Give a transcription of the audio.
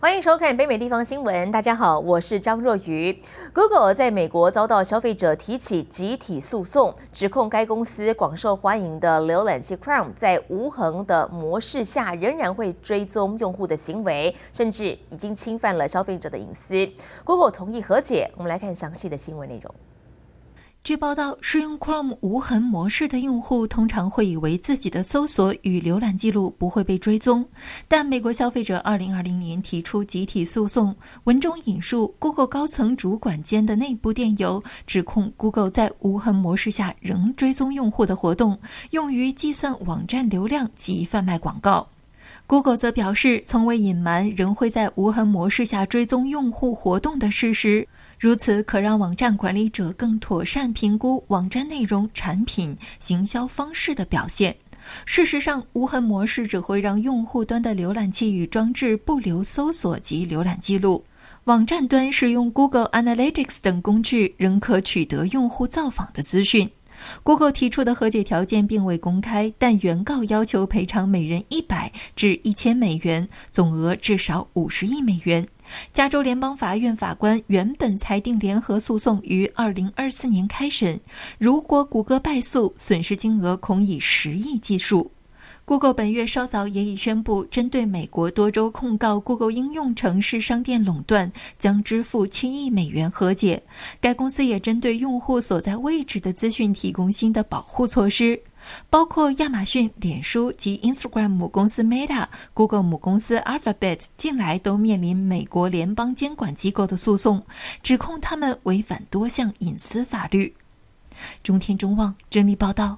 欢迎收看北美地方新闻。大家好，我是张若愚。Google 在美国遭到消费者提起集体诉讼，指控该公司广受欢迎的浏览器 Chrome 在无痕的模式下仍然会追踪用户的行为，甚至已经侵犯了消费者的隐私。Google 同意和解。我们来看详细的新闻内容。据报道，使用 Chrome 无痕模式的用户通常会以为自己的搜索与浏览记录不会被追踪，但美国消费者2020年提出集体诉讼，文中引述 Google 高层主管间的内部电邮，指控 Google 在无痕模式下仍追踪用户的活动，用于计算网站流量及贩卖广告。Google 则表示，从未隐瞒仍会在无痕模式下追踪用户活动的事实。如此可让网站管理者更妥善评估网站内容、产品、行销方式的表现。事实上，无痕模式只会让用户端的浏览器与装置不留搜索及浏览记录，网站端使用 Google Analytics 等工具仍可取得用户造访的资讯。谷歌提出的和解条件并未公开，但原告要求赔偿每人一百至一千美元，总额至少五十亿美元。加州联邦法院法官原本裁定联合诉讼于二零二四年开审，如果谷歌败诉，损失金额恐以十亿计数。Google 本月稍早也已宣布，针对美国多州控告 Google 应用城市商店垄断，将支付七亿美元和解。该公司也针对用户所在位置的资讯提供新的保护措施。包括亚马逊、脸书及 Instagram 母公司 Meta、Google 母公司 Alphabet 近来都面临美国联邦监管机构的诉讼，指控他们违反多项隐私法律。中天中望整理报道。